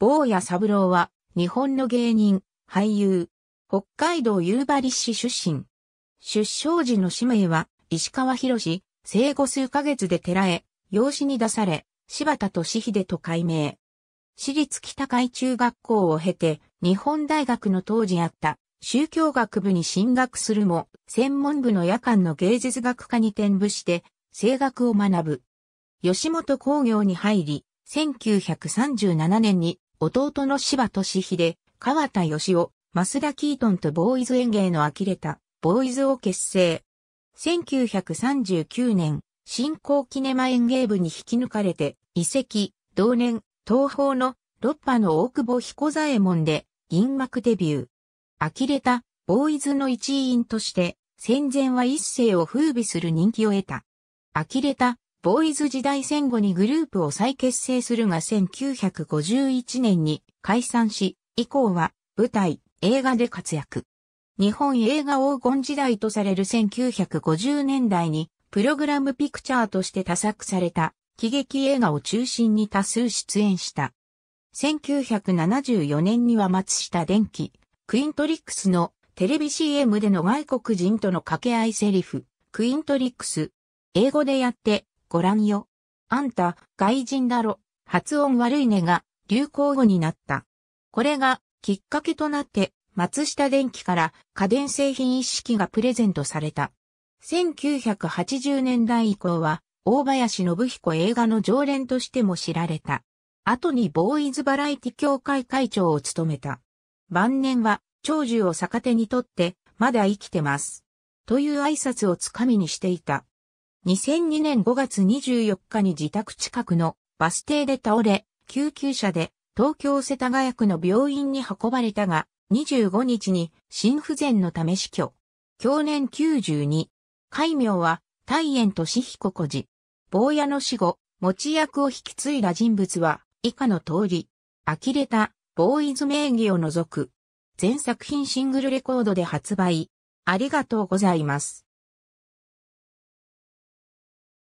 坊谷三郎は、日本の芸人、俳優、北海道夕張市出身。出生時の氏名は、石川博士、生後数ヶ月で寺へ、養子に出され、柴田敏秀と改名。私立北海中学校を経て、日本大学の当時あった宗教学部に進学するも、専門部の夜間の芸術学科に転部して、声楽を学ぶ。吉本工業に入り、1937年に弟の柴俊秀、川田義夫、増田キートンとボーイズ演芸の呆れた、ボーイズを結成。1939年、新興キネマ演芸部に引き抜かれて、遺跡、同年、東方のロッパの大久保彦左衛門で銀幕デビュー。呆れた、ボーイズの一員として、戦前は一世を風靡する人気を得た。呆れた、ボーイズ時代戦後にグループを再結成するが1951年に解散し、以降は舞台、映画で活躍。日本映画黄金時代とされる1950年代にプログラムピクチャーとして多作された喜劇映画を中心に多数出演した。1974年には松下電機、クイントリックスのテレビ CM での外国人との掛け合いセリフ、クイントリックス、英語でやってご覧よ。あんた、外人だろ。発音悪いねが、流行語になった。これが、きっかけとなって、松下電機から家電製品一式がプレゼントされた。1980年代以降は、大林信彦映画の常連としても知られた。後にボーイズバラエティ協会会長を務めた。晩年は、長寿を逆手にとって、まだ生きてます。という挨拶をつかみにしていた。2002年5月24日に自宅近くのバス停で倒れ、救急車で東京世田谷区の病院に運ばれたが、25日に心不全のため死去。去年92。戒名は、大円俊彦孤児。坊やの死後、持ち役を引き継いだ人物は、以下の通り。呆れた、ボーイズ名義を除く。全作品シングルレコードで発売。ありがとうございます。